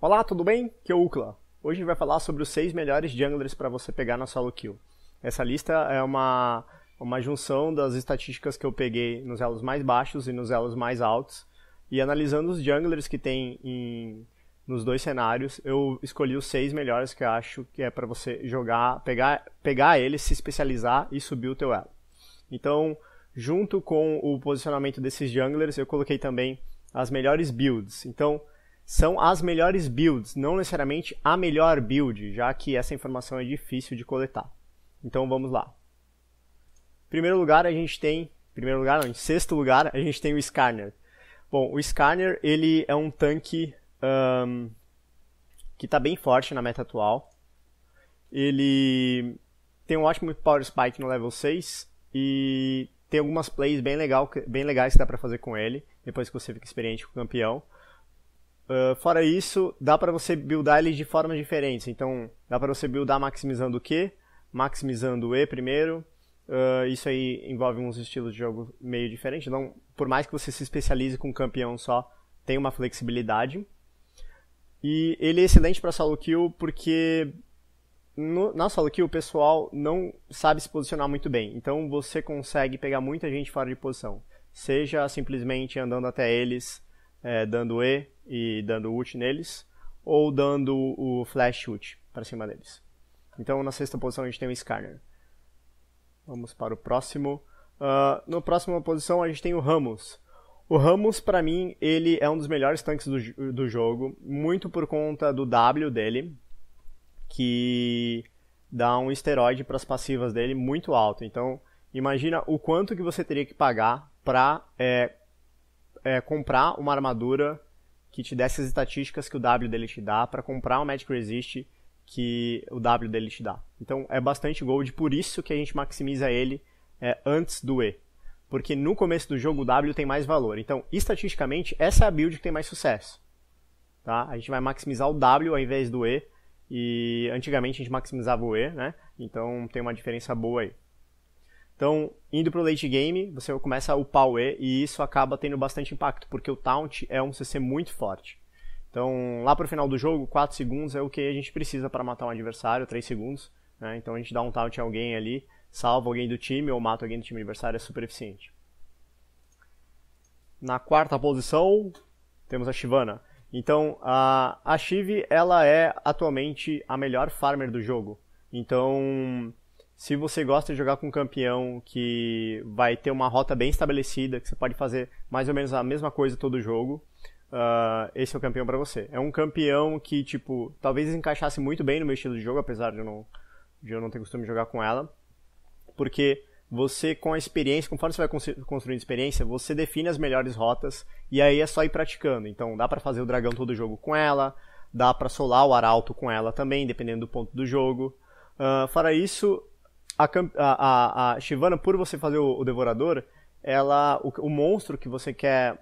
Olá, tudo bem? Que é o Ucla. Hoje a gente vai falar sobre os 6 melhores junglers para você pegar na solo kill. Essa lista é uma, uma junção das estatísticas que eu peguei nos elos mais baixos e nos elos mais altos. E analisando os junglers que tem em, nos dois cenários, eu escolhi os 6 melhores que eu acho que é para você jogar, pegar, pegar eles, se especializar e subir o teu elo. Então, junto com o posicionamento desses junglers, eu coloquei também as melhores builds. Então, são as melhores builds, não necessariamente a melhor build, já que essa informação é difícil de coletar. Então vamos lá. Em primeiro lugar, a gente tem, primeiro lugar, não, em sexto lugar, a gente tem o Skarner. Bom, o Skarner, ele é um tanque um, que está bem forte na meta atual. Ele tem um ótimo Power Spike no level 6 e tem algumas plays bem, legal, bem legais que dá para fazer com ele, depois que você fica experiente com o campeão. Uh, fora isso, dá para você buildar ele de formas diferentes. Então, dá para você buildar maximizando o Q, maximizando o E primeiro. Uh, isso aí envolve uns estilos de jogo meio diferentes. Então, por mais que você se especialize com um campeão só, tem uma flexibilidade. E ele é excelente para solo kill porque no, na solo kill o pessoal não sabe se posicionar muito bem. Então, você consegue pegar muita gente fora de posição. Seja simplesmente andando até eles, é, dando E, e dando ult neles, ou dando o flash ult para cima deles. Então na sexta posição a gente tem o Skarner. Vamos para o próximo. Uh, no próximo posição a gente tem o Ramos. O Ramos, para mim, ele é um dos melhores tanques do, do jogo, muito por conta do W dele, que dá um esteroide para as passivas dele muito alto. Então, imagina o quanto que você teria que pagar para é, eh, é, eh, comprar uma armadura que te desse as estatísticas que o W dele te dá para comprar o um Magic Resist que o W dele te dá. Então é bastante gold, por isso que a gente maximiza ele é, antes do E. Porque no começo do jogo o W tem mais valor. Então, estatisticamente, essa é a build que tem mais sucesso. Tá? A gente vai maximizar o W ao invés do E. E antigamente a gente maximizava o E, né? Então tem uma diferença boa aí. Então, indo pro late game, você começa a upar o E e isso acaba tendo bastante impacto, porque o Taunt é um CC muito forte. Então, lá pro final do jogo, 4 segundos é o que a gente precisa para matar um adversário, 3 segundos. Né? Então a gente dá um Taunt em alguém ali, salva alguém do time ou mata alguém do time adversário, é super eficiente. Na quarta posição, temos a Shivana. Então, a, a Shiv, ela é atualmente a melhor farmer do jogo. Então, se você gosta de jogar com um campeão que vai ter uma rota bem estabelecida, que você pode fazer mais ou menos a mesma coisa todo jogo, uh, esse é o campeão para você. É um campeão que, tipo, talvez encaixasse muito bem no meu estilo de jogo, apesar de eu não, de eu não ter costume de jogar com ela. Porque você, com a experiência, conforme você vai construindo experiência, você define as melhores rotas e aí é só ir praticando. Então dá para fazer o dragão todo jogo com ela, dá para solar o arauto com ela também, dependendo do ponto do jogo. Uh, fora isso, a, a, a Shivana, por você fazer o, o Devorador, ela o, o, monstro que você quer.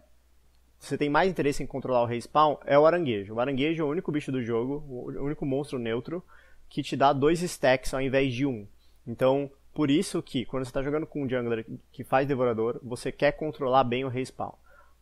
Você tem mais interesse em controlar o spawn é o aranguejo. O aranguejo é o único bicho do jogo, o único monstro neutro, que te dá dois stacks ao invés de um. Então, por isso que, quando você está jogando com um jungler que faz devorador, você quer controlar bem o spawn.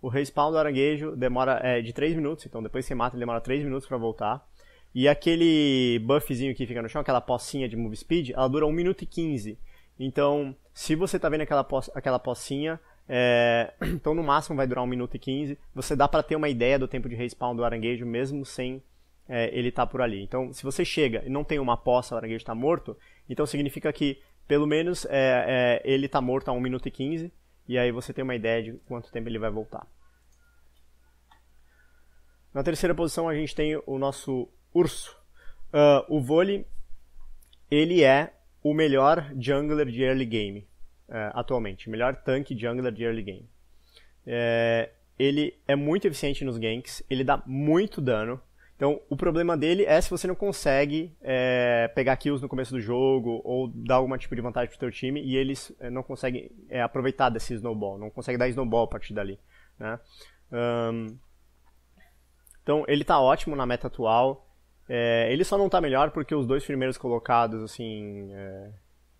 O spawn do aranguejo demora é, de 3 minutos, então depois que você mata ele demora 3 minutos para voltar. E aquele buffzinho que fica no chão, aquela pocinha de move speed, ela dura 1 minuto e 15. Então, se você tá vendo aquela, po aquela pocinha, é... então no máximo vai durar 1 minuto e 15. Você dá para ter uma ideia do tempo de respawn do aranguejo mesmo sem é, ele tá por ali. Então, se você chega e não tem uma poça, o aranguejo está morto, então significa que pelo menos é, é ele está morto a 1 minuto e 15. E aí você tem uma ideia de quanto tempo ele vai voltar. Na terceira posição a gente tem o nosso Urso. Uh, ah, o Voli ele é o melhor jungler de early game uh, atualmente. Melhor tanque jungler de early game. É, ele é muito eficiente nos ganks, ele dá muito dano. Então, o problema dele é se você não consegue é, pegar kills no começo do jogo ou dar algum tipo de vantagem pro seu time e eles é, não conseguem é, aproveitar desse snowball, não conseguem dar snowball a partir dali. Né? Um, então, ele está ótimo na meta atual. É, ele só não está melhor porque os dois primeiros colocados, assim. É,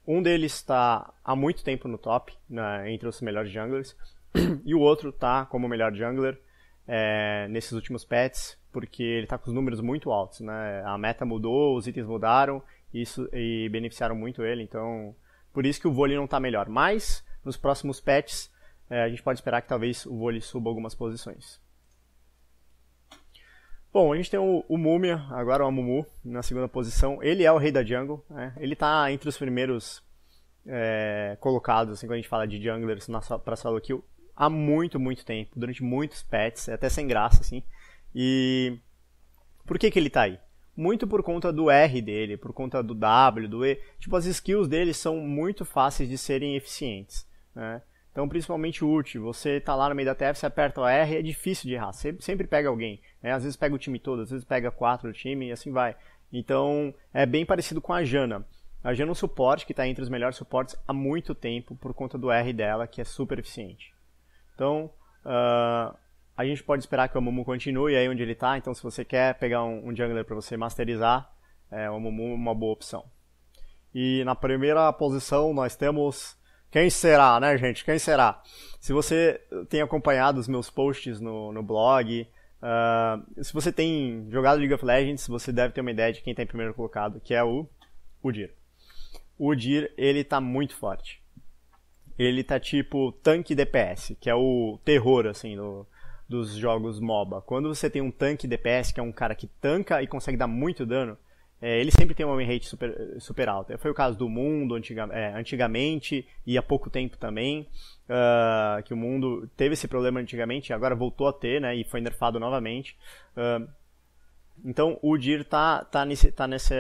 um deles está há muito tempo no top, né, entre os melhores junglers, e o outro está como o melhor jungler é, nesses últimos pets, porque ele está com os números muito altos, né? A meta mudou, os itens mudaram, isso e beneficiaram muito ele, então por isso que o vôlei não está melhor. Mas nos próximos pets é, a gente pode esperar que talvez o vôlei suba algumas posições. Bom, a gente tem o, o Múmia, agora o Amumu, na segunda posição. Ele é o rei da jungle, né? ele tá entre os primeiros é, colocados, assim, quando a gente fala de junglers na, pra solo kill, há muito, muito tempo, durante muitos pets, é até sem graça, assim. E por que que ele tá aí? Muito por conta do R dele, por conta do W, do E. Tipo, as skills dele são muito fáceis de serem eficientes, né? Então, principalmente o ult, você tá lá no meio da TF, você aperta o R, é difícil de errar, você sempre pega alguém, né? Às vezes pega o time todo, às vezes pega quatro do time e assim vai. Então, é bem parecido com a Jana. A Jana é um suporte que está entre os melhores suportes há muito tempo por conta do R dela, que é super eficiente. Então, uh, a gente pode esperar que o Amumu continue aí onde ele está, então se você quer pegar um, um jungler para você masterizar, é, o Amumu é uma boa opção. E na primeira posição nós temos quem será, né, gente? Quem será? Se você tem acompanhado os meus posts no, no blog, uh, se você tem jogado League of Legends, você deve ter uma ideia de quem tá em primeiro colocado, que é o Udir. O Udir, ele tá muito forte. Ele tá tipo tanque DPS, que é o terror, assim, dos jogos MOBA. Quando você tem um tanque DPS, que é um cara que tanca e consegue dar muito dano, é, ele sempre tem uma win rate super, super alta. Foi o caso do Mundo antiga, é, antigamente e há pouco tempo também, uh, que o Mundo teve esse problema antigamente e agora voltou a ter, né, e foi nerfado novamente. Uh, então o Dir tá, tá, nesse, tá nesse,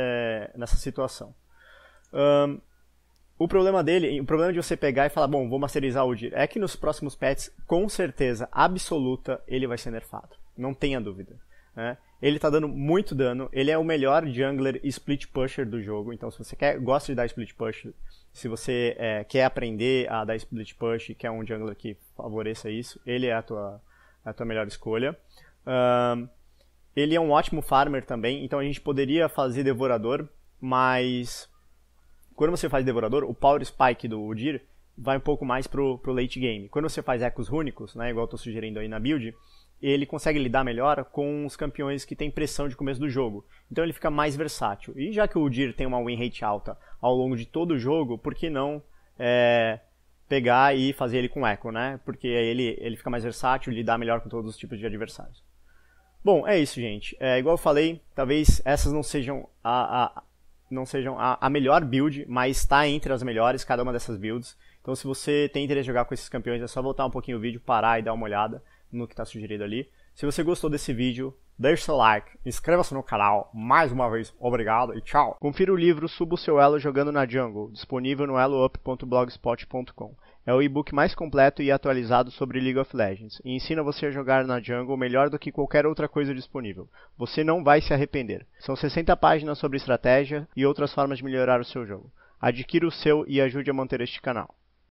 nessa situação. Um, ah, o problema dele, o problema de você pegar e falar, bom, vou masterizar o Dir, é que nos próximos pets, com certeza absoluta, ele vai ser nerfado. Não tenha dúvida. Né? Ele tá dando muito dano. Ele é o melhor jungler split pusher do jogo. Então, se você quer, gosta de dar split push, se você é, quer aprender a dar split push e quer um jungler que favoreça isso, ele é a tua, a tua melhor escolha. Um, ele é um ótimo farmer também, então a gente poderia fazer devorador, mas quando você faz devorador, o power spike do Udyr vai um pouco mais pro, pro late game. Quando você faz ecos rúnicos, né, igual eu tô sugerindo aí na build, ele consegue lidar melhor com os campeões que têm pressão de começo do jogo. Então ele fica mais versátil. E já que o Udyr tem uma win rate alta ao longo de todo o jogo, por que não é, pegar e fazer ele com eco, né? Porque ele, ele fica mais versátil, lidar melhor com todos os tipos de adversários. Bom, é isso, gente. É, igual eu falei, talvez essas não sejam a, a não sejam a, a melhor build, mas está entre as melhores cada uma dessas builds. Então, se você tem interesse em jogar com esses campeões, é só voltar um pouquinho o vídeo, parar e dar uma olhada no que está sugerido ali. Se você gostou desse vídeo, deixe seu like, inscreva-se no canal. Mais uma vez, obrigado e tchau. Confira o livro Suba o Seu Elo Jogando na Jungle, disponível no eloup.blogspot.com. É o e-book mais completo e atualizado sobre League of Legends e ensina você a jogar na Jungle melhor do que qualquer outra coisa disponível. Você não vai se arrepender. São 60 páginas sobre estratégia e outras formas de melhorar o seu jogo. Adquira o seu e ajude a manter este canal.